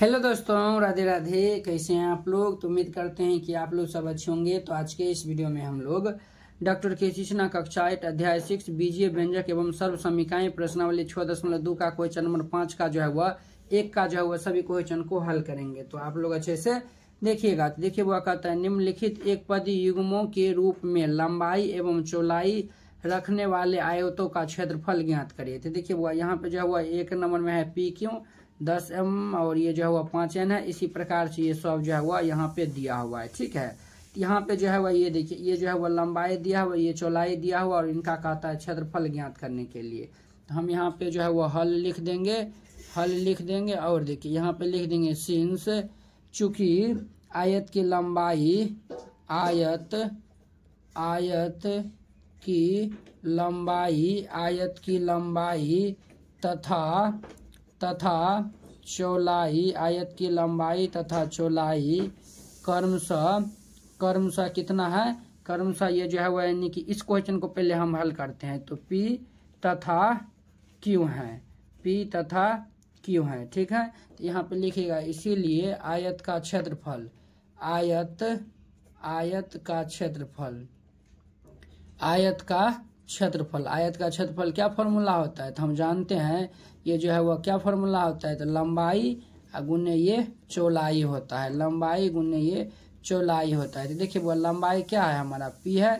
hello दोस्तों राधे राधे कैसे हैं आप लोग तो उम्मीद करते हैं कि आप लोग सब अच्छे होंगे तो आज के इस वीडियो में हम लोग डॉक्टर के शिशना कक्षा एट अध्याय सिक्स बीजीय व्यंजक एवं सर्व समीकाएं प्रश्नावली छः दशमलव दो का क्वेश्चन नंबर पाँच का जो है वह एक का जो है वह सभी क्वेश्चन को हल करेंगे तो आप लोग अच्छे से देखिएगा तो देखिए वह कहता है निम्नलिखित एक पद युग्मों के रूप में लंबाई एवं चौलाई रखने वाले आयोतों का क्षेत्रफल ज्ञात करिए तो देखिए वह यहाँ पे जो है वह एक नंबर में है पी क्यों दस एम और ये जो है वह पाँच एन है इसी प्रकार से ये सब जो है वह यहाँ पे दिया हुआ है ठीक है यहाँ पे जो है वह ये देखिए ये जो है वह लंबाई दिया हुआ ये चौलाई दिया हुआ और इनका कहता है क्षेत्रफल ज्ञात करने के लिए तो हम यहाँ पे जो है वह हल लिख देंगे हल लिख देंगे और देखिए यहाँ पे लिख देंगे सिंस चूंकि आयत की लंबाई आयत आयत की लंबाई आयत की लंबाई तथा तथा चौलाई आयत की लंबाई तथा चौलाई कर्मश कर्मश कितना है कर्मश ये जो है वह यानी कि इस क्वेश्चन को पहले हम हल करते हैं तो पी तथा Q है पी तथा Q है ठीक है तो यहाँ पे लिखिएगा इसीलिए आयत का क्षेत्रफल आयत आयत का क्षेत्रफल आयत का क्षेत्रफल आयत का क्षेत्रफल क्या फॉर्मूला होता है तो हम जानते हैं ये जो है वह क्या फॉर्मूला होता है तो लंबाई गुने ये चौलाई होता है लंबाई गुने ये चौलाई होता है तो देखिए वो लंबाई क्या है हमारा पी है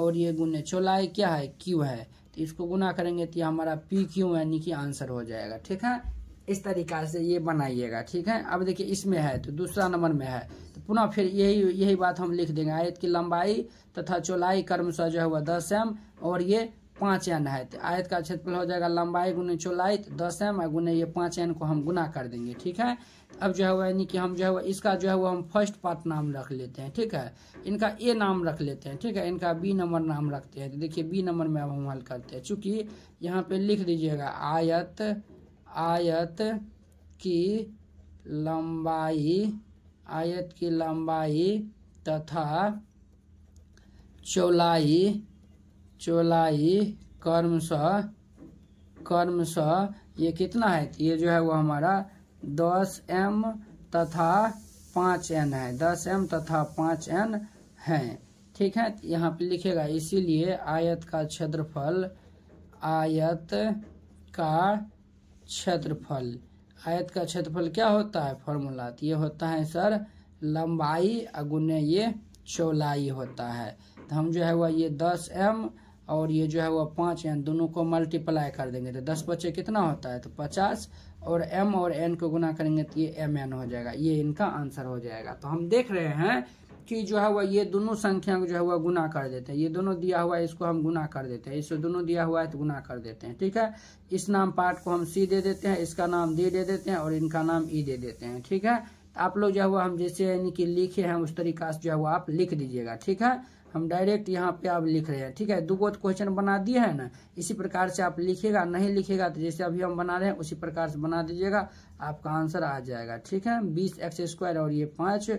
और ये गुने चौलाई क्या है क्यू है तो इसको गुना करेंगे तो ये हमारा पी क्यू यानी कि आंसर हो जाएगा ठीक है इस तरीका से ये बनाइएगा ठीक है अब देखिए इसमें है तो दूसरा नंबर में है पुनः फिर यही यही बात हम लिख देंगे आयत की लंबाई तथा चौलाई कर्म सा जो है वह दस एम और ये पाँच एन है तो आयत का क्षेत्रफल हो जाएगा लंबाई गुने चौलाई तो दस एम और गुने ये पाँच एन को हम गुना कर देंगे ठीक है अब जो है वह यानी कि हम जो है वह इसका जो है वह हम फर्स्ट पार्ट नाम रख लेते हैं ठीक है इनका ए नाम रख लेते हैं ठीक है इनका बी नंबर नाम रखते हैं तो देखिए बी नंबर में अब हम हल करते हैं चूँकि यहाँ पर लिख दीजिएगा आयत आयत की लंबाई आयत की लंबाई तथा चौलाई चौलाई कर्म स ये कितना है ये जो है वो हमारा दस एम तथा पाँच एन है दस एम तथा पाँच एन है ठीक है यहाँ पे लिखेगा इसीलिए आयत का क्षेत्रफल आयत का क्षेत्रफल आयत का क्षेत्रफल क्या होता है फॉर्मूला तो ये होता है सर लंबाई अगुने ये चौलाई होता है तो हम जो है वह ये दस एम और ये जो है वह पाँच एन दोनों को मल्टीप्लाई कर देंगे तो दस बच्चे कितना होता है तो पचास और एम और एन को गुना करेंगे तो ये एम एन हो जाएगा ये इनका आंसर हो जाएगा तो हम देख रहे हैं कि जो है वह ये दोनों संख्या को जो है वह गुना कर देते हैं ये दोनों दिया हुआ है इसको हम गुना कर देते हैं इसको दोनों दिया हुआ है तो गुना कर देते हैं ठीक है इस नाम पार्ट को हम सी दे देते हैं इसका नाम डी दे देते हैं और इनका नाम ई दे देते हैं ठीक है आप लोग जो है हम जैसे यानी कि लिखे हैं उस तरीका से जो है वो आप लिख दीजिएगा ठीक है हम डायरेक्ट यहाँ पे आप लिख रहे हैं ठीक है दो बहुत क्वेश्चन बना दिए हैं ना इसी प्रकार से आप लिखेगा नहीं लिखेगा तो जैसे अभी हम बना रहे हैं उसी प्रकार से बना दीजिएगा आपका आंसर आ जाएगा ठीक है बीस एक्स स्क्वायर और ये पाँच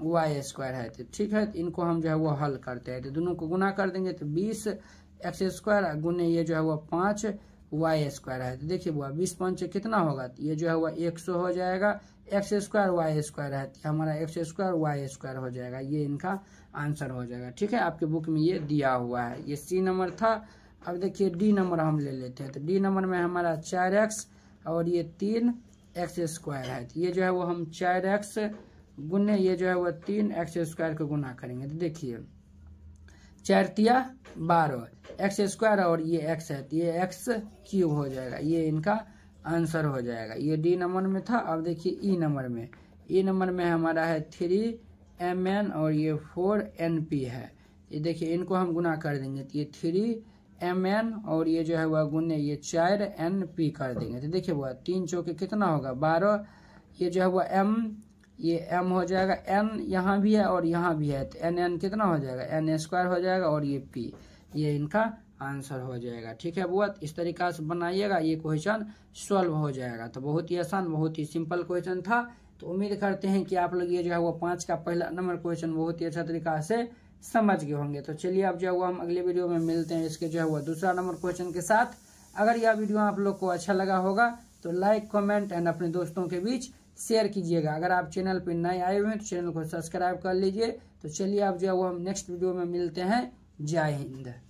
वाई स्क्वायर है तो ठीक है इनको हम जो है वो हल करते हैं तो दोनों को गुना कर देंगे तो बीस एक्स स्क्वायर गुने ये जो है वो पाँच वाई स्क्वायर है तो देखिए बुआ बीस पाँच कितना होगा तो ये जो है वो एक सौ हो जाएगा एक्स स्क्वायर वाई स्क्वायर है तो हमारा एक्स स्क्वायर वाई स्क्वायर हो जाएगा ये इनका आंसर हो जाएगा ठीक है आपके बुक में ये दिया हुआ है ये सी नंबर था अब देखिए डी नंबर हम ले लेते हैं तो डी नंबर में हमारा चार एक्स और ये तीन एक्स स्क्वायर है तो ये जो है वो हम चार एक्स गुने ये जो है वो तीन एक्स स्क्वायर को गुना करेंगे तो देखिए चैरतिया बारह एक्स स्क्वायर और ये एक्स है तो ये एक्स क्यूब हो जाएगा ये इनका आंसर हो जाएगा ये डी नंबर में था अब देखिए ई e नंबर में ई e नंबर में हमारा है थ्री एम एन और ये फोर एन पी है ये देखिए इनको हम गुना कर देंगे तो ये थ्री एम एन और ये जो है वह गुने ये चार एन पी कर देंगे तो देखिए वह तीन चौके कितना होगा बारह ये जो है वह एम ये m हो जाएगा n यहाँ भी है और यहाँ भी है तो एन एन कितना हो जाएगा एन स्क्वायर हो जाएगा और ये p ये इनका आंसर हो जाएगा ठीक है बुआ इस तरीका से बनाइएगा ये क्वेश्चन सॉल्व हो जाएगा तो बहुत ही आसान बहुत ही सिंपल क्वेश्चन था तो उम्मीद करते हैं कि आप लोग ये जो है वो पाँच का पहला नंबर क्वेश्चन बहुत ही अच्छा तरीका से समझ गए होंगे तो चलिए अब जो है वो हम अगले वीडियो में मिलते हैं इसके जो है वो दूसरा नंबर क्वेश्चन के साथ अगर यह वीडियो आप लोग को अच्छा लगा होगा तो लाइक कमेंट एंड अपने दोस्तों के बीच शेयर कीजिएगा अगर आप चैनल पर नए आए हुए हैं तो चैनल को सब्सक्राइब कर लीजिए तो चलिए आप जो है वो हम नेक्स्ट वीडियो में मिलते हैं जय हिंद